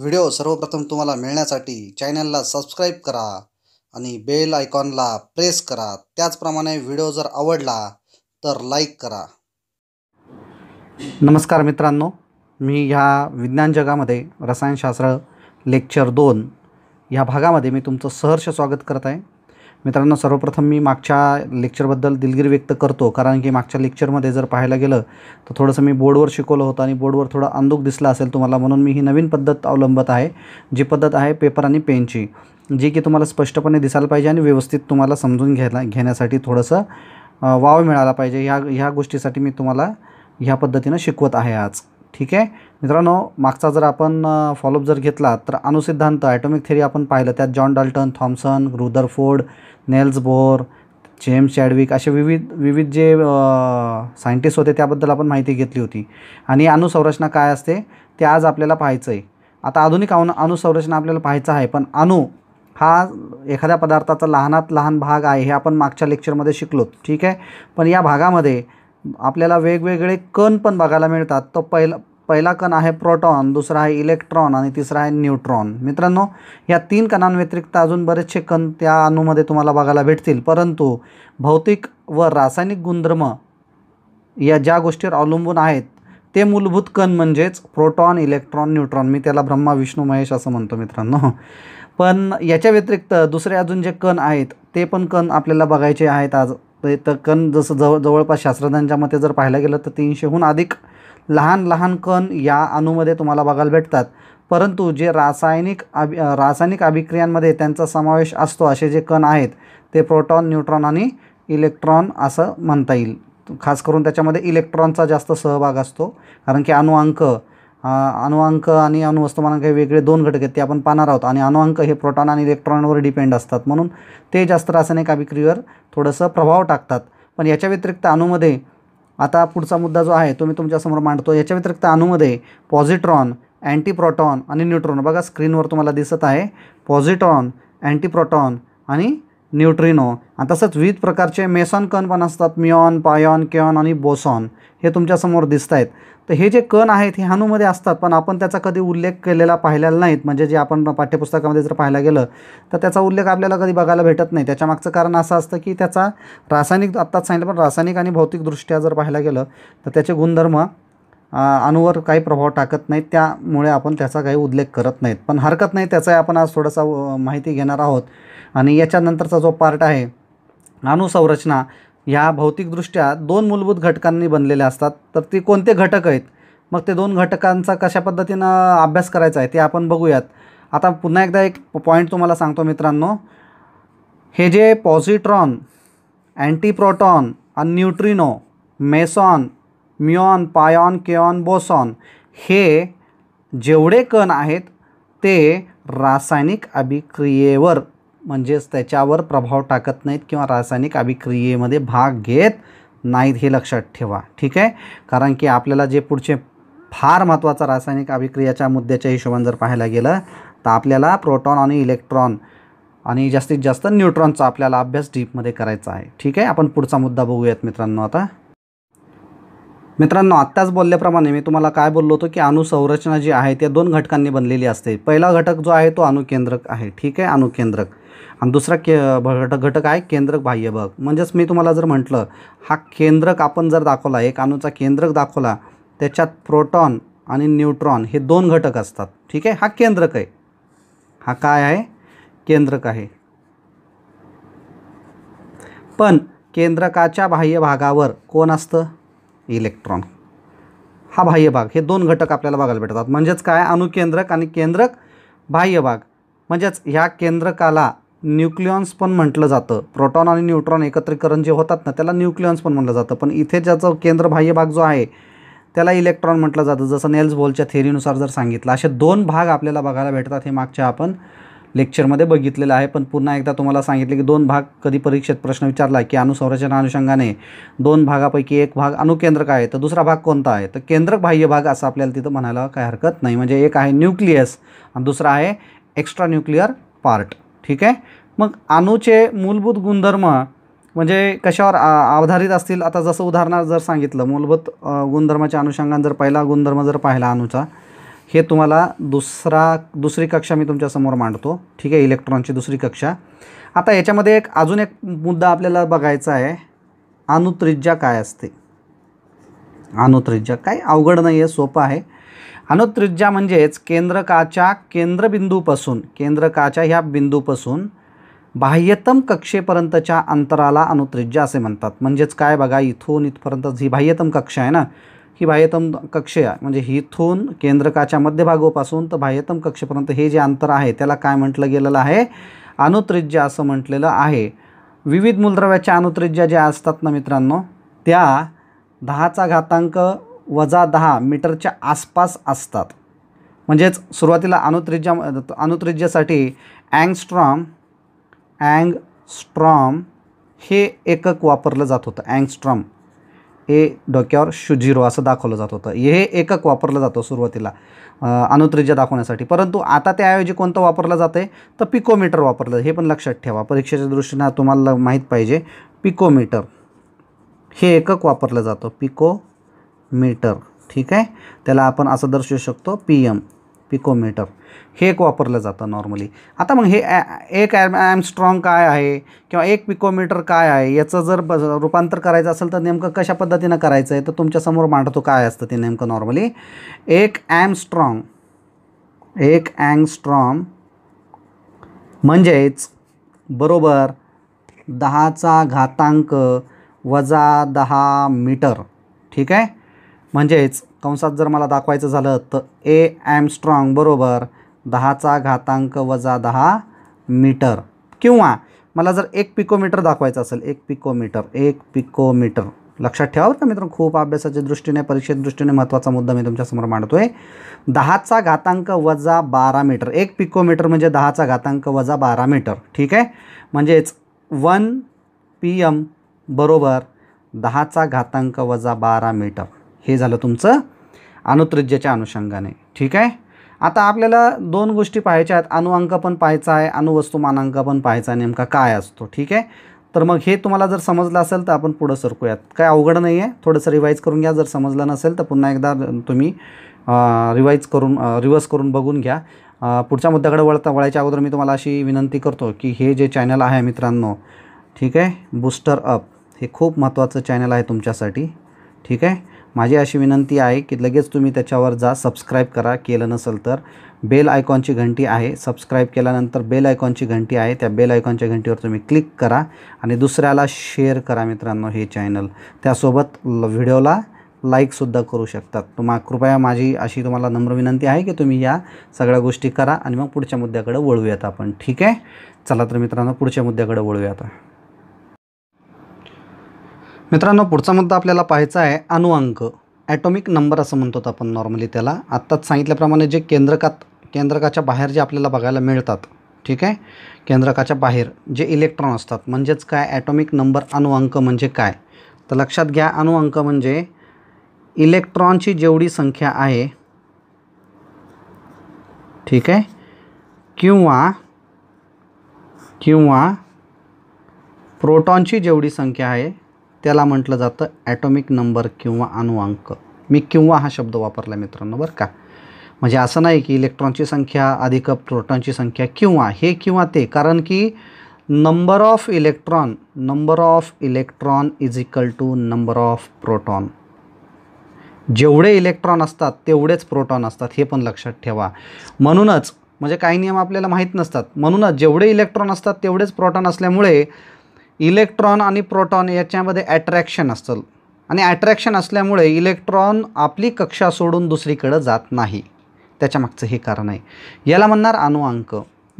video सर्वप्रथम तुम्हाला मिळण्यासाठी चॅनलला सबस्क्राईब करा आणि बेल आयकॉनला प्रेस करा त्याचप्रमाणे व्हिडिओ जर आवडला तर लाईक करा नमस्कार मित्रांनो मी ह्या विज्ञान जगामध्ये रसायनशास्त्र लेक्चर दोन ह्या भागामध्ये मी तुमचं सहर्ष स्वागत करत आहे मित्रांनो सर्वप्रथम मी मागच्या लेक्चरबद्दल दिलगिरी व्यक्त करतो कारण की मागच्या लेक्चरमध्ये जर पाहायला गेलं तर थोडंसं मी बोर्डवर शिकवलं होतं आणि बोर्डवर थोडं अंदूक दिसला असेल तुम्हाला म्हणून मी ही नवीन पद्धत अवलंबत आहे जी पद्धत आहे पेपर आणि पेनची जी की तुम्हाला स्पष्टपणे दिसायला पाहिजे आणि व्यवस्थित तुम्हाला समजून घ्यायला घेण्यासाठी थोडंसं वाव मिळाला पाहिजे ह्या ह्या गोष्टीसाठी मी तुम्हाला ह्या पद्धतीनं शिकवत आहे आज ठीक आहे मित्रांनो मागचा जर आपण फॉलोअप जर घेतला तर अणुसिद्धांत ॲटॉमिक थेरी आपण पाहिलं त्यात John Dalton Thomson Ford Niels Bohr James Chadwick असे विविध विविध जे सायंटिस्ट होते त्याबद्दल आपण माहिती घेतली होती आणि अणुसंरचना काय असते ते आज आपल्याला पाहायचं आहे आता आधुनिक अणु अणुसंरचना आपल्याला पाहायचं आहे पण अणू हा एखाद्या पदार्थाचा लहानात लहान भाग आहे हे आपण मागच्या लेक्चरमध्ये शिकलो ठीक आहे पण या भागामध्ये आपल्याला वेगवेगळे कण पण बघायला मिळतात तो पहिला पहिला कण आहे प्रोटॉन दुसरा आहे इलेक्ट्रॉन आणि तिसरा आहे न्यूट्रॉन मित्रांनो या तीन कणांव्यतिरिक्त अजून बरेचसे कण त्या अणूमध्ये तुम्हाला बघायला भेटतील परंतु भौतिक व रासायनिक गुणधर्म या ज्या गोष्टीवर अवलंबून आहेत ते मूलभूत कण म्हणजेच प्रोटॉन इलेक्ट्रॉन न्यूट्रॉन मी त्याला ब्रह्मा विष्णू महेश असं म्हणतो मित्रांनो पण याच्या व्यतिरिक्त दुसरे अजून जे कण आहेत ते पण कण आपल्याला बघायचे आहेत आज तर कण जसं जवळ जवळपास शास्त्रज्ञांच्या मते जर पाहायला गेलं तर तीनशेहून अधिक लहान लहान कण या अणूमध्ये तुम्हाला बघायला भेटतात परंतु जे रासायनिक अभि रासायनिक अभिक्रियांमध्ये त्यांचा समावेश असतो असे जे कण आहेत ते प्रोटॉन न्यूट्रॉन आणि इलेक्ट्रॉन असं म्हणता येईल खास करून त्याच्यामध्ये इलेक्ट्रॉनचा जास्त सहभाग असतो कारण की अणुअंक अणुअंक आणि अणुवस्तुमानांक हे वेगळे दोन घटक आहेत ते आपण पाहणार आहोत आणि अणुअंक हे प्रोटॉन आणि इलेक्ट्रॉनवर डिपेंड असतात म्हणून ते जास्त रासायनिक अभिक्रियेवर थोडंसं प्रभाव टाकतात पण याच्या व्यतिरिक्त अणूमध्ये आता पुढचा मुद्दा जो आहे तो मी तुमच्यासमोर मांडतो याच्या व्यतिरिक्त अणूमध्ये पॉझिट्रॉन अँटीप्रोटॉन आणि न्यूट्रॉन बघा स्क्रीनवर तुम्हाला दिसत आहे पॉझिट्रॉन अँटीप्रोटॉन आणि न्यूट्रिनो आणि तसंच विविध प्रकारचे मेसॉन कण पण असतात मिऑन पायॉन केऑन आणि बोसॉन हे तुमच्यासमोर दिसत आहेत तर हे जे कण आहेत हे हानूमध्ये असतात पण आपण त्याचा कधी उल्लेख केलेला पाहिलेला नाहीत म्हणजे जे आपण पाठ्यपुस्तकामध्ये जर पाहायला गेलं तर त्याचा उल्लेख आपल्याला कधी बघायला भेटत नाही त्याच्यामागचं कारण असं असतं की त्याचा रासायनिक आत्ताच सांगितलं पण रासायनिक आणि भौतिकदृष्ट्या जर पाहायला गेलं तर त्याचे गुणधर्म अणूवर काही प्रभाव टाकत नाहीत त्यामुळे आपण त्याचा काही उल्लेख करत नाहीत पण हरकत नाही त्याचाही आपण आज थोडासा माहिती घेणार आहोत आणि याच्यानंतरचा जो पार्ट आहे अणुसंरचना ह्या भौतिकदृष्ट्या दोन मूलभूत घटकांनी बनलेल्या असतात तर ते कोणते घटक आहेत मग ते दोन घटकांचा कशा पद्धतीनं अभ्यास करायचा आहे ते आपण बघूयात आता पुन्हा एकदा एक पॉईंट तुम्हाला सांगतो मित्रांनो हे जे पॉझिट्रॉन अँटीप्रोटॉन आणि neutrino meson muon pion kaon boson हे जेवढे कण आहेत ते रासायनिक अभिक्रियेवर म्हणजेच त्याच्यावर प्रभाव टाकत नाहीत किंवा रासायनिक अभिक्रियेमध्ये भाग घेत नाहीत हे लक्षात ठेवा ठीक आहे कारण की आपल्याला जे पुढचे फार महत्त्वाचं रासायनिक अभिक्रियाच्या मुद्द्याच्या हिशोबाने जर पाहायला गेलं तर आपल्याला प्रोटॉन आणि इलेक्ट्रॉन आणि जास्तीत जास्त न्यूट्रॉनचा आपल्याला अभ्यास डीपमध्ये करायचा आहे ठीक आहे आपण पुढचा मुद्दा बघूयात मित्रांनो आता मित्रांनो आत्ताच बोलल्याप्रमाणे मी तुम्हाला काय बोललो होतो की अणुसंरचना जी आहे त्या दोन घटकांनी बनलेली असते पहिला घटक जो आहे तो अणुकेंद्रक आहे ठीक आहे अणुकेंद्रक आणि दुसरा के घटक घटक आहे केंद्रक बाह्य भाग म्हणजेच मी तुम्हाला जर म्हटलं हा केंद्रक आपण जर दाखवला एक अणूचा केंद्रक दाखवला त्याच्यात प्रोटॉन आणि न्यूट्रॉन हे दोन घटक असतात ठीक आहे हा केंद्रक आहे हा काय आहे केंद्रक आहे पण केंद्रकाच्या बाह्य भागावर कोण असतं इलेक्ट्रॉन हा बाह्य भाग हे दोन घटक आपल्याला बघायला भेटतात म्हणजेच काय अणुकेंद्रक आणि केंद्रक बाह्य भाग म्हणजेच ह्या केंद्रकाला न्यूक्लियॉन्स पण म्हटलं जातं प्रोटॉन आणि न्यूट्रॉन एकत्रीकरण जे होतात ना त्याला न्यूक्लियॉन्स पण म्हटलं जातं पण इथे ज्याचा बाह्य भाग जो आहे त्याला इलेक्ट्रॉन म्हटलं जातं जसं नेल्स बोलच्या थेरीनुसार जर सांगितलं असे दोन भाग आपल्याला बघायला भेटतात हे मागच्या आपण लेक्चरमध्ये बघितलेलं आहे पण पुन्हा एकदा तुम्हाला सांगितले की दोन भाग कधी परीक्षेत प्रश्न विचारला की अणुसंरचना अनुषंगाने दोन भागापैकी एक भाग अणुकेंद्रक आहे तर दुसरा भाग कोणता आहे तर केंद्रक बाह्य भाग असं आपल्याला तिथं म्हणायला काही हरकत नाही म्हणजे एक आहे न्यूक्लियस आणि दुसरा आहे एक्स्ट्रा न्यूक्लिअर पार्ट ठीक आहे मग अणूचे मूलभूत गुणधर्म म्हणजे कशावर आधारित असतील आता जसं उदाहरणार्थ जर सांगितलं मूलभूत गुणधर्माच्या अनुषंगाने जर पहिला गुणधर्म जर पाहिला अणूचा हे तुम्हाला दुसरा दुसरी कक्षा मी तुमच्यासमोर मांडतो ठीक आहे इलेक्ट्रॉनची दुसरी कक्षा आता याच्यामध्ये एक अजून एक मुद्दा आपल्याला बघायचा आहे अनुत्रिज्या काय असते अनुत्रिज्या काय अवघड नाही आहे सोपं आहे अनुत्रिज्या म्हणजेच केंद्रकाच्या केंद्रबिंदूपासून केंद्रकाच्या ह्या बिंदूपासून बाह्यतम कक्षेपर्यंतच्या अंतराला अनुत्रिज्या असे म्हणतात म्हणजेच काय बघा इथून इथपर्यंत जी बाह्यतम कक्षा आहे ना ही बाह्यतम कक्ष म्हणजे हिथून केंद्रकाच्या मध्यभागापासून तर बाह्यतम कक्षेपर्यंत हे जे अंतर आहे त्याला काय म्हटलं गेलेलं आहे अनुत्रिज्या असं म्हटलेलं आहे विविध मूलद्रव्याच्या अनुत्रिज्या ज्या असतात ना मित्रांनो त्या दहाचा घातांक वजा दहा मीटरच्या आसपास असतात म्हणजेच सुरुवातीला अनुत्रिज्या अनुत्रिज्यासाठी अँगस्ट्रॉम स्ट्रॉम हे एकक वापरलं जात होतं अँगस्ट्रॉम हे डोक्यावर शू झिरो असं दाखवलं जात होतं हे एकक वापरलं जातं सुरुवातीला अनुत्रिज्या दाखवण्यासाठी परंतु आता त्याऐवजी कोणतं वापरलं जात आहे तर पिकोमीटर वापरलं हे पण लक्षात ठेवा परीक्षेच्या दृष्टीनं तुम्हाला माहीत पाहिजे पिकोमीटर हे एकक वापरलं जातं पिकोमीटर ठीक आहे त्याला आपण असं दर्शवू शकतो पी एम पिकोमीटर हे एक वापरलं जातं नॉर्मली आता मग हे एक ॲम ॲम स्ट्रॉंग काय आहे किंवा एक पिकोमीटर काय आहे याचं जर ब रूपांतर करायचं असेल तर नेमकं कशा पद्धतीनं करायचं आहे तर तुमच्यासमोर मांडतो काय असतं ते नेमकं नॉर्मली एक ॲम स्ट्रॉंग एक ॲम स्ट्रॉंग म्हणजेच बरोबर दहाचा घातांक वजा दहा मीटर ठीक आहे म्हणजेच कंसात जर मला दाखवायचं झालं तर ए स्ट्रॉंग बरोबर दहाचा घातांक वजा दहा मीटर किंवा मला जर एक पिकोमीटर दाखवायचं असेल एक पिकोमीटर एक पिकोमीटर लक्षात ठेवा बरं का मित्रांनो खूप अभ्यासाच्या दृष्टीने परीक्षेत दृष्टीने महत्त्वाचा मुद्दा मी तुमच्यासमोर मांडतो आहे दहाचा घातांक वजा बारा मीटर एक पिकोमीटर म्हणजे दहाचा घातांक वजा बारा मीटर ठीक आहे म्हणजेच वन पी एम बरोबर दहाचा घातांक वजा बारा मीटर हे झालं तुमचं अणुत्रिज्याच्या अनुषंगाने ठीक आहे आता आपल्याला दोन गोष्टी पाहायच्या आहेत अणुअंक पण पाहायचा आहे अणुवस्तुमानांक पण पाहायचा नेमका काय असतो ठीक आहे तर मग हे तुम्हाला जर समजलं असेल तर आपण पुढं सरकूयात काय अवघड नाही आहे थोडंसं रिवाईज करून घ्या जर समजलं नसेल तर पुन्हा एकदा तुम्ही रिवाईज करून रिवर्स करून बघून घ्या पुढच्या मुद्द्याकडे वळता वळायच्या अगोदर मी तुम्हाला अशी विनंती करतो की हे जे चॅनल आहे मित्रांनो ठीक आहे बूस्टर अप हे खूप महत्त्वाचं चॅनल आहे तुमच्यासाठी ठीक आहे माझी अशी विनंती आहे की लगेच तुम्ही त्याच्यावर जा सबस्क्राईब करा केलं नसेल तर बेल आयकॉनची घंटी आहे सबस्क्राईब केल्यानंतर बेल आयकॉनची घंटी आहे त्या बेल आयकॉनच्या घंटीवर तुम्ही क्लिक करा आणि दुसऱ्याला शेअर करा मित्रांनो हे चॅनल त्यासोबत व्हिडिओला लाईकसुद्धा करू शकतात तुम्हा कृपया माझी अशी तुम्हाला नम्र विनंती आहे की तुम्ही या सगळ्या गोष्टी करा आणि मग पुढच्या मुद्द्याकडे वळूयात आपण ठीक आहे चला तर मित्रांनो पुढच्या मुद्द्याकडे वळूयात मित्रांनो पुढचा मुद्दा आपल्याला पाहायचा आहे अणुअंक ॲटॉमिक नंबर असं म्हणतो आपण नॉर्मली त्याला आत्ताच सांगितल्याप्रमाणे जे केंद्रकात केंद्रकाच्या बाहेर जे आपल्याला बघायला मिळतात ठीक आहे केंद्रकाच्या बाहेर जे इलेक्ट्रॉन असतात म्हणजेच काय ॲटॉमिक नंबर अणुअंक म्हणजे काय तर लक्षात घ्या अणुअंक म्हणजे इलेक्ट्रॉनची जेवढी संख्या आहे ठीक आहे किंवा किंवा प्रोटॉनची जेवढी संख्या आहे त्याला म्हटलं जातं ॲटॉमिक नंबर किंवा अणुअंक मी किंवा हा शब्द वापरला मित्रांनो बरं का म्हणजे असं नाही की इलेक्ट्रॉनची संख्या अधिक प्रोटॉनची संख्या किंवा हे किंवा ते कारण की number of electron number of electron is equal to number of proton जेवढे इलेक्ट्रॉन असतात तेवढेच प्रोटॉन असतात हे पण लक्षात ठेवा म्हणूनच म्हणजे काही नियम आपल्याला माहीत नसतात म्हणूनच जेवढे इलेक्ट्रॉन असतात तेवढेच प्रोटॉन असल्यामुळे इलेक्ट्रॉन आणि प्रोटॉन याच्यामध्ये ॲट्रॅक्शन असतं आणि ॲट्रॅक्शन असल्यामुळे इलेक्ट्रॉन आपली कक्षा सोडून दुसरीकडं जात नाही त्याच्यामागचं हे कारण आहे याला म्हणणार अणुअंक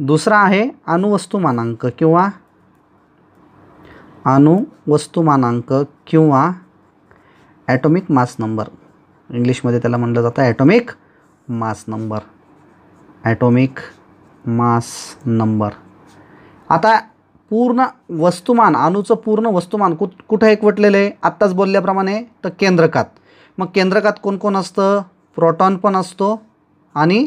दुसरा आहे अणुवस्तुमानांक किंवा अणुवस्तुमानांक किंवा ॲटॉमिक मास नंबर इंग्लिशमध्ये त्याला म्हटलं जातं atomic mass number atomic mass number आता पूर्ण वस्तुमान अणूचं पूर्ण वस्तुमान कु कुठं एकवटलेलं आहे आत्ताच बोलल्याप्रमाणे तर केंद्रकात मग केंद्रकात कोण कोण असतं प्रोटॉन पण असतो आणि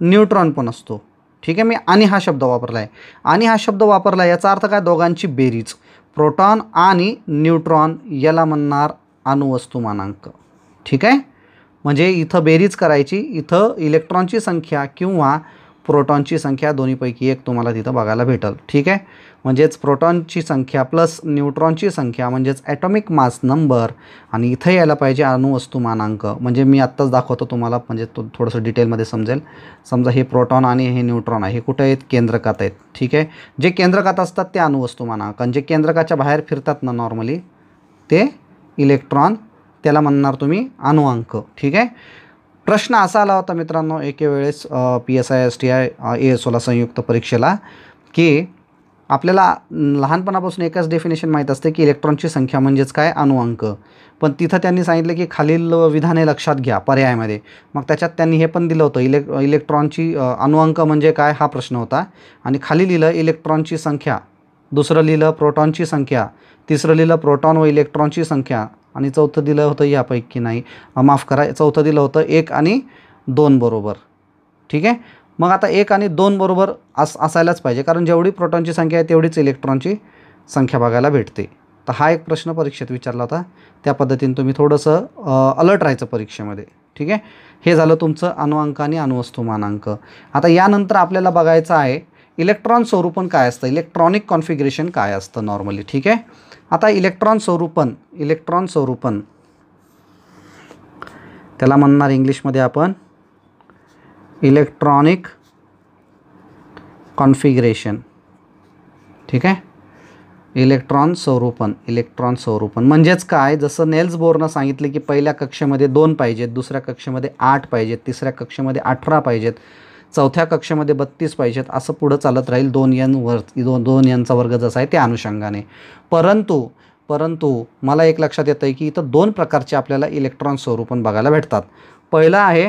न्यूट्रॉन पण असतो ठीक आहे मी आणि हा शब्द वापरला आहे आणि हा शब्द वापरला आहे याचा अर्थ काय दोघांची बेरीज प्रोटॉन आणि न्यूट्रॉन याला म्हणणार अणुवस्तुमानांक ठीक आहे म्हणजे इथं बेरीज करायची इथं इलेक्ट्रॉनची संख्या किंवा प्रोटॉनची संख्या दोन्हीपैकी एक तुम्हाला तिथं बघायला भेटल ठीक आहे म्हणजेच प्रोटॉनची संख्या प्लस न्यूट्रॉनची संख्या म्हणजेच ॲटॉमिक मास नंबर आणि इथं यायला पाहिजे अणुवस्तू अंक म्हणजे मी आत्ताच दाखवतो तुम्हाला म्हणजे तो थोडंसं डिटेलमध्ये समजेल समजा हे प्रोटॉन आणि हे न्यूट्रॉन आहे हे कुठं आहेत केंद्रकात आहेत ठीक आहे जे केंद्रकात असतात ते अणुवस्तुमानांक मानांक आणि जे केंद्रकाच्या बाहेर फिरतात ना नॉर्मली ते इलेक्ट्रॉन त्याला म्हणणार तुम्ही अणुअंक ठीक आहे प्रश्न असा आला होता मित्रांनो एकेवेळेस P S I S T I A S ओला संयुक्त परीक्षेला की आपल्याला लहानपणापासून एकच डेफिनेशन माहीत असते की इलेक्ट्रॉनची संख्या म्हणजेच काय अणुअंक पण तिथं त्यांनी सांगितलं की खालील विधाने लक्षात घ्या पर्यायामध्ये मग त्याच्यात त्यांनी हे पण दिलं होतं इलेक् इलेक्ट्रॉनची अणुअंक म्हणजे काय हा प्रश्न होता आणि खाली लिहिलं इलेक्ट्रॉनची संख्या दुसरं लिहिलं प्रोटॉनची संख्या तिसरं लिहिलं प्रोटॉन व इलेक्ट्रॉनची संख्या आणि चौथं दिलं होतं यापैकी नाही माफ करा चौथं दिलं होतं एक आणि दोन बरोबर ठीक आहे मग आता एक आणि दोन बरोबर अस असायलाच पाहिजे कारण जेवढी प्रोटॉनची संख्या आहे तेवढीच इलेक्ट्रॉनची संख्या बघायला भेटते तर हा एक प्रश्न परीक्षेत विचारला होता त्या पद्धतीने तुम्ही थोडंसं अलर्ट राहायचं परीक्षेमध्ये ठीक आहे हे झालं तुमचं अणुअंक आणि अणुवस्तुमानांक आता यानंतर आपल्याला बघायचं आहे इलेक्ट्रॉन स्वरूपण काय असतं इलेक्ट्रॉनिक कॉन्फिग्रेशन काय असतं नॉर्मली ठीक आहे आता इलेक्ट्रॉन स्वरूपण इलेक्ट्रॉन स्वरूपण त्याला म्हणणार इंग्लिशमध्ये आपण इलेक्ट्रॉनिक कॉन्फिगरेशन ठीक आहे इलेक्ट्रॉन स्वरूपण इलेक्ट्रॉन स्वरूपण म्हणजेच काय जसं नेल्स बोरनं सांगितलं की पहिल्या कक्षेमध्ये दोन पाहिजेत दुसऱ्या कक्षेमध्ये आठ पाहिजेत तिसऱ्या कक्षेमध्ये अठरा पाहिजेत चौथ्या कक्षेमध्ये बत्तीस पाहिजेत असं पुढं चालत राहील दोन यनवर दोन दोन यांचा वर्ग जसा आहे त्या अनुषंगाने परंतु परंतु मला एक लक्षात येतं आहे की इथं दोन प्रकारचे आपल्याला इलेक्ट्रॉन स्वरूपण बघायला भेटतात पहिलं आहे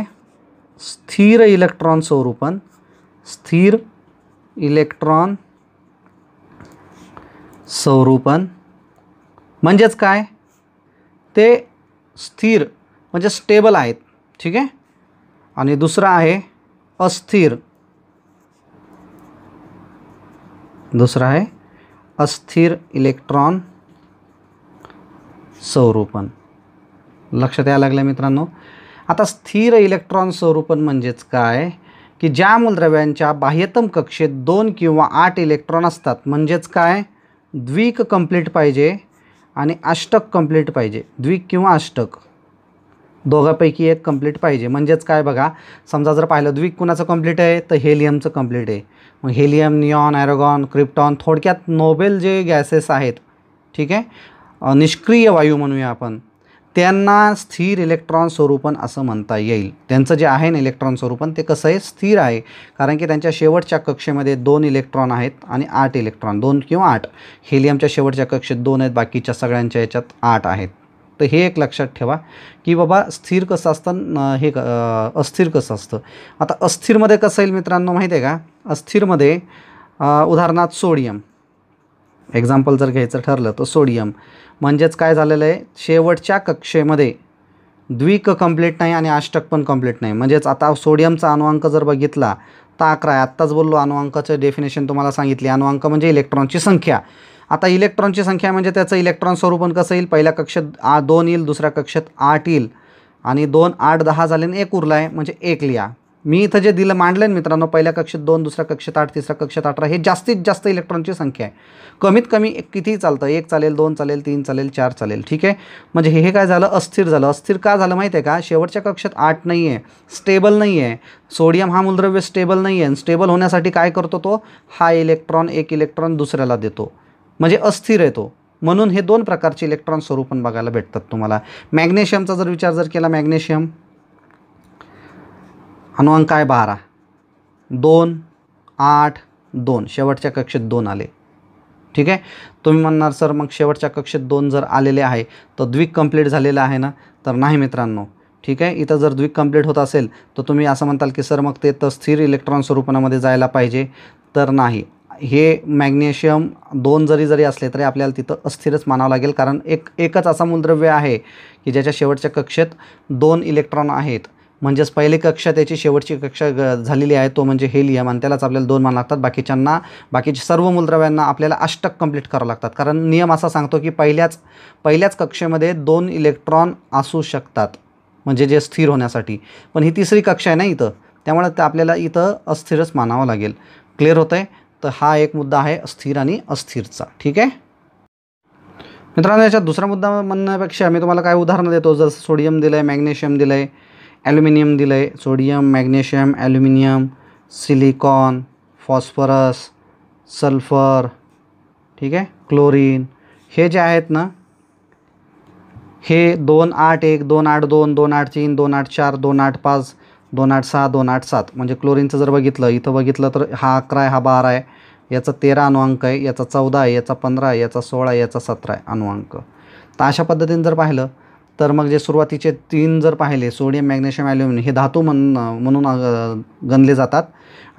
स्थिर इलेक्ट्रॉन स्वरूपण स्थिर इलेक्ट्रॉन स्वरूपण म्हणजेच काय ते स्थिर म्हणजे स्टेबल आहेत ठीक आहे आणि दुसरा आहे अस्थिर दुसरा है अस्थिर इलेक्ट्रॉन स्वरूपण लक्षात यायला लागलं मित्रांनो आता स्थिर इलेक्ट्रॉन स्वरूपण म्हणजेच काय की ज्या मूलद्रव्यांच्या बाह्यतम कक्षेत दोन किंवा आठ इलेक्ट्रॉन असतात म्हणजेच काय द्विक कंप्लीट पाहिजे आणि अष्टक कंप्लीट पाहिजे द्विक किंवा अष्टक दोघापैकी एक कंप्लीट पाहिजे म्हणजेच काय बघा समजा जर पाहिलं द्विक कुणाचं कंप्लीट आहे तर हेलियमचं कंप्लीट आहे मग हेलियम नियॉन ॲरोगॉन क्रिप्टॉन थोडक्यात नोबेल जे गॅसेस आहेत ठीक आहे निष्क्रिय वायू म्हणूया आपण त्यांना स्थिर इलेक्ट्रॉन स्वरूपण असं म्हणता येईल त्यांचं जे आहे ना इलेक्ट्रॉन स्वरूपण ते कसं आहे स्थिर आहे कारण की त्यांच्या शेवटच्या कक्षेमध्ये दोन इलेक्ट्रॉन आहेत आणि आठ इलेक्ट्रॉन दोन किंवा आठ हेलियमच्या शेवटच्या कक्षेत दोन आहेत बाकीच्या सगळ्यांच्या याच्यात आठ आहेत तर हे एक लक्षात ठेवा की बाबा स्थिर कसं असतं हे अस्थिर कसं असतं आता अस्थिरमध्ये कसं येईल मित्रांनो माहिती आहे का अस्थिरमध्ये उदाहरणार्थ सोडियम एक्झाम्पल जर घ्यायचं ठरलं तर सोडियम म्हणजेच काय झालेलं आहे शेवटच्या कक्षेमध्ये द्विक कंप्लीट नाही आणि अष्टक पण कंप्लीट नाही म्हणजेच आता सोडियमचा अनुवांक जर बघितला तर अकरा आहे आत्ताच बोललो अनुवांकाचं डेफिनेशन तुम्हाला सांगितली अनुवांक म्हणजे इलेक्ट्रॉनची संख्या आता इलेक्ट्रॉनची संख्या म्हणजे त्याचं इलेक्ट्रॉन स्वरूपण कसं येईल पहिल्या कक्षेत आ दोन येईल दुसऱ्या कक्षेत आठ येईल आणि दोन आठ दहा झाले आणि एक उरला आहे म्हणजे एक लिहा मी इथं जे दिलं मांडलं मित्रांनो पहिल्या कक्षेत दोन दुसऱ्या कक्षेत आठ तिसऱ्या कक्षेत अठरा हे जास्तीत जास्त इलेक्ट्रॉनची संख्या आहे कमीत कमी कितीही किती चालतं एक चालेल दोन चालेल तीन चालेल चार चालेल ठीक आहे म्हणजे हे काय झालं अस्थिर झालं अस्थिर का झालं माहिती आहे का शेवटच्या कक्षेत आठ नाही आहे स्टेबल नाही आहे सोडियम हा मूलद्रव्य स्टेबल नाही आहे स्टेबल होण्यासाठी काय करतो तो हा इलेक्ट्रॉन एक इलेक्ट्रॉन दुसऱ्याला देतो म्हणजे अस्थिर येतो म्हणून हे दोन प्रकारचे इलेक्ट्रॉन स्वरूप पण बघायला भेटतात तुम्हाला मॅग्नेशियमचा जर विचार जर केला मॅग्नेशियम अनुअंक आहे बारा दोन आठ दोन शेवटच्या कक्षेत दोन आले ठीक आहे तुम्ही म्हणणार सर मग शेवटच्या कक्षेत दोन जर आलेले आहे तर द्विक कंप्लीट झालेलं आहे ना तर नाही मित्रांनो ठीक आहे इथं जर द्विक कंप्लीट होत असेल तर तुम्ही असं म्हणताल की सर मग ते तर स्थिर इलेक्ट्रॉन स्वरूपणामध्ये जायला पाहिजे तर नाही हे मॅग्नेशियम दोन जरी जरी असले तरी आपल्याला तिथं अस्थिरच मानावं लागेल कारण एक एकच असा मूलद्रव्य आहे की ज्याच्या शेवटच्या कक्षेत दोन इलेक्ट्रॉन आहेत म्हणजेच पहिली कक्षा त्याची शेवटची कक्षा ग झालेली आहे तो म्हणजे हेलियम आणि त्यालाच आपल्याला दोन मान लागतात बाकीच्यांना बाकीचे सर्व मूलद्रव्यांना आपल्याला अष्टक कंप्लीट करावं लागतात कारण नियम असा सांगतो की पहिल्याच पहिल्याच कक्षेमध्ये दोन इलेक्ट्रॉन असू शकतात म्हणजे जे स्थिर होण्यासाठी पण ही तिसरी कक्षा आहे ना इथं त्यामुळे आपल्याला इथं अस्थिरच मानावं लागेल क्लिअर होतं आहे तर हा एक मुद्दा आहे स्थिर आणि अस्थिरचा ठीक आहे मित्रांनो याच्यात दुसरा मुद्दा म्हणण्यापेक्षा मी तुम्हाला काय उदाहरणं देतो जसं सोडियम दिलं आहे मॅग्नेशियम दिलं आहे ॲल्युमिनियम दिलं आहे sodium magnesium aluminium silicon phosphorus sulphur ठीक आहे क्लोरीन हे जे आहेत ना हे दोन आठ एक दोन आठ दोन दोन आठ तीन दोन आठ चार दोन आठ पाच दोन आठ सहा दोन आठ सात म्हणजे क्लोरीनचं जर बघितलं इथं बघितलं तर हा अकरा आहे हा बारा आहे याचा तेरा अणुअंक आहे याचा चौदा आहे याचा पंधरा आहे याचा सोळा आहे याचा सतरा आहे अणुअंक तर अशा पद्धतीने जर पाहिलं तर मग जे सुरुवातीचे तीन जर पाहिले सोडियम मॅग्नेशियम ॲल्युमिनियम हे धातू म्हण म्हणून गणले जातात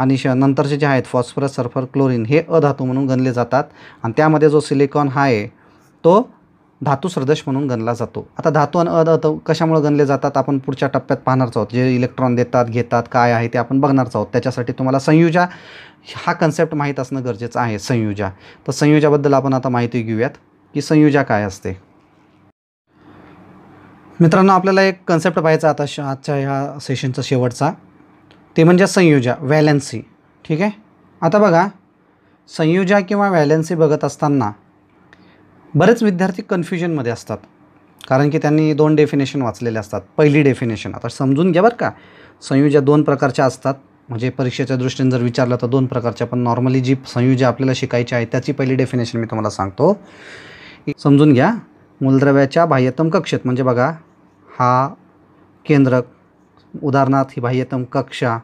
आणि श नंतरचे जे आहेत फॉस्फरस सल्फर क्लोरीन हे अधातू म्हणून गणले जातात आणि त्यामध्ये जो सिलिकॉन हा आहे तो धातू सदश म्हणून गणला जातो आता धातू आणि अधातू कशामुळे गणले जातात आपण पुढच्या टप्प्यात पाहणारच आहोत जे इलेक्ट्रॉन देतात घेतात काय आहे ते आपण बघणारच आहोत त्याच्यासाठी तुम्हाला संयुजा हा कन्सेप्ट माहीत असणं गरजेचं आहे संयुजा तर संयुजाबद्दल आपण आता माहिती घेऊयात की संयुजा काय असते मित्रांनो आपल्याला एक कन्सेप्ट पाहायचा आता आजच्या ह्या सेशनचा शेवटचा ते म्हणजे संयुजा व्हॅलेन्सी ठीक आहे आता बघा संयुजा किंवा व्हॅलेन्सी बघत असताना बरेच विद्यार्थी कन्फ्युजनमध्ये असतात कारण की त्यांनी दोन डेफिनेशन वाचलेले असतात पहिली डेफिनेशन आता समजून घ्या बरं का संयुजा दोन प्रकारच्या असतात म्हणजे परीक्षेच्या दृष्टीने जर विचारलं तर दोन प्रकारच्या पण नॉर्मली जी संयुजा आपल्याला शिकायची आहे त्याची पहिली डेफिनेशन मी तुम्हाला सांगतो समजून घ्या मूलद्रव्याच्या बाह्यतम कक्षेत म्हणजे बघा हा केंद्रक उदाहरणार्थ ही बाह्यतम कक्षा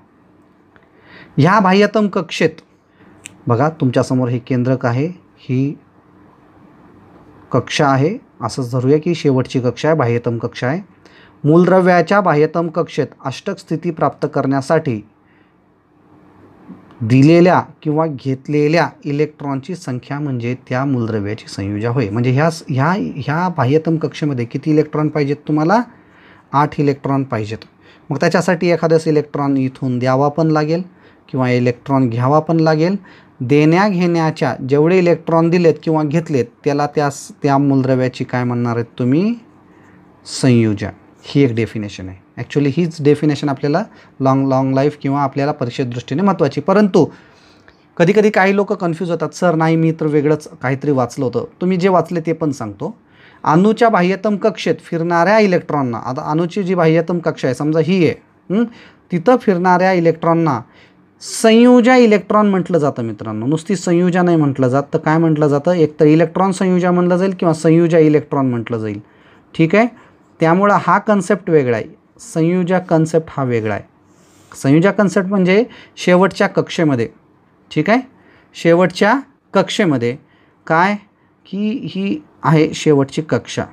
ह्या बाह्यतम कक्षेत बघा तुमच्यासमोर हे केंद्रक आहे ही कक्षा आहे असंच धरूया की शेवटची कक्षा आहे बाह्यतम कक्षा आहे मूलद्रव्याच्या बाह्यतम कक्षेत अष्टक स्थिती प्राप्त करण्यासाठी दिलेल्या किंवा घेतलेल्या इलेक्ट्रॉनची संख्या म्हणजे त्या मूलद्रव्याची संयुजा होय म्हणजे ह्या ह्या ह्या बाह्यतम कक्षेमध्ये किती इलेक्ट्रॉन पाहिजेत तुम्हाला आठ इलेक्ट्रॉन पाहिजेत मग त्याच्यासाठी एखाद्यास इलेक्ट्रॉन इथून द्यावा पण लागेल किंवा इलेक्ट्रॉन घ्यावा पण लागेल देण्या घेण्याच्या जेवढे इलेक्ट्रॉन दिलेत किंवा घेतलेत त्याला त्या त्या मूलद्रव्याची काय म्हणणार आहेत तुम्ही संयुजा ही एक डेफिनेशन आहे ॲक्च्युली हीच डेफिनेशन आपल्याला लाँग लाँग लाईफ किंवा आपल्याला परीक्षेत दृष्टीने महत्त्वाची परंतु कधीकधी काही लोक कन्फ्यूज होतात सर नाही मी तर वेगळंच काहीतरी वाचलं होतं तुम्ही जे वाचले ते पण सांगतो अणूच्या बाह्यतम कक्षेत फिरणाऱ्या इलेक्ट्रॉनना आता अणूची जी बाह्यतम कक्षा आहे समजा ही आहे तिथं फिरणाऱ्या इलेक्ट्रॉनना संयुजा इलेक्ट्रॉन म्हटलं जातं मित्रांनो नुसती संयुजा नाही म्हटलं जात तर काय म्हटलं जातं एक तर इलेक्ट्रॉन संयुजा म्हटलं जाईल किंवा संयुजा इलेक्ट्रॉन म्हटलं जाईल ठीक आहे त्यामुळं हा कन्सेप्ट वेगळा आहे संयुजा कन्सेप्ट हा वेगळा आहे संयुजा कन्सेप्ट म्हणजे शेवटच्या कक्षेमध्ये ठीक आहे शेवटच्या कक्षेमध्ये काय की ही आहे शेवटची कक्षा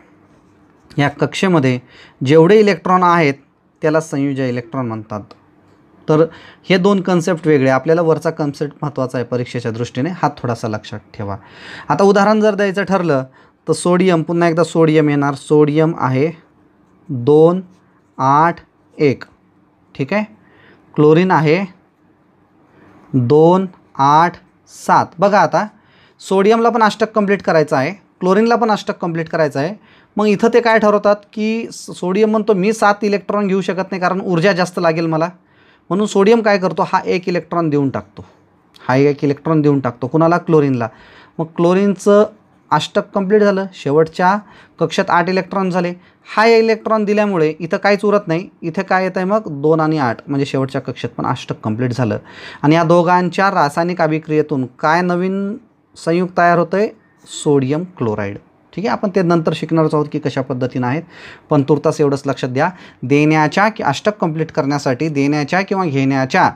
या कक्षेमध्ये जेवढे इलेक्ट्रॉन आहेत त्याला संयुजा इलेक्ट्रॉन म्हणतात तर हे दोन कन्सेप्ट वेगळे आपल्याला वरचा कन्सेप्ट महत्त्वाचा आहे परीक्षेच्या दृष्टीने हा थोडासा लक्षात ठेवा आता उदाहरण जर द्यायचं ठरलं तर सोडियम पुन्हा एकदा सोडियम येणार सोडियम आहे दोन आठ एक ठीक आहे क्लोरीन आहे दोन आठ सात बघा आता सोडियमला पण अष्टक कंप्लीट करायचं आहे क्लोरीनला पण अष्टक कंप्लीट करायचं आहे मग इथं ते काय ठरवतात की सोडियम म्हणतो मी सात इलेक्ट्रॉन घेऊ शकत नाही कारण ऊर्जा जास्त लागेल मला म्हणून सोडियम काय करतो हा एक इलेक्ट्रॉन देऊन टाकतो हा एक इलेक्ट्रॉन देऊन टाकतो कुणाला क्लोरीनला मग क्लोरीनचं अष्टक कंप्लीट झालं शेवटच्या कक्षात आठ इलेक्ट्रॉन झाले हा इलेक्ट्रॉन दिल्यामुळे इथं काहीच उरत नाही इथं काय येत आहे मग दोन आणि आठ म्हणजे शेवटच्या कक्षेत पण अष्टक कंप्लीट झालं आणि या दोघांच्या रासायनिक अभिक्रियेतून काय नवीन संयुग तयार होतं आहे सोडियम क्लोराईड ठीक आहे आपण ते नंतर शिकणारच आहोत की कशा पद्धतीनं आहेत पण तुर्तास एवढंच लक्षात द्या देण्याच्या की अष्टक कंप्लीट करण्यासाठी देण्याच्या किंवा घेण्याच्या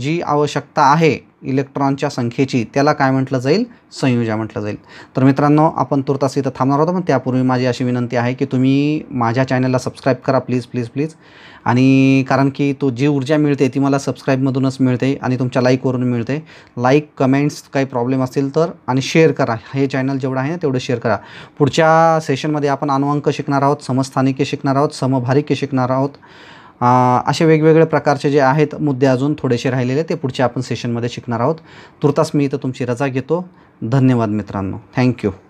जी आवश्यकता आहे इलेक्ट्रॉनच्या संख्येची त्याला काय म्हटलं जाईल संयुजा म्हटलं जाईल तर मित्रांनो आपण तुर्तास इथं थांबणार होतो पण त्यापूर्वी माझी अशी विनंती आहे की तुम्ही माझ्या चॅनलला सबस्क्राईब करा प्लीज प्लीज प्लीज आणि कारण की तो जी ऊर्जा मिळते ती मला सबस्क्राईबमधूनच मिळते आणि तुमच्या लाईकवरून मिळते लाईक कमेंट्स काही प्रॉब्लेम असतील तर आणि शेअर करा हे चॅनल जेवढं आहे ना तेवढं शेअर करा पुढच्या सेशनमध्ये आपण अनुअंक शिकणार आहोत समस्थानिके शिकणार आहोत समभारिके शिकणार आहोत असे वेगवेगळे प्रकारचे जे आहेत मुद्दे अजून थोडेसे राहिलेले ते पुढच्या आपण सेशनमध्ये शिकणार आहोत तुर्तास मी इथं तुमची रजा घेतो धन्यवाद मित्रांनो थँक्यू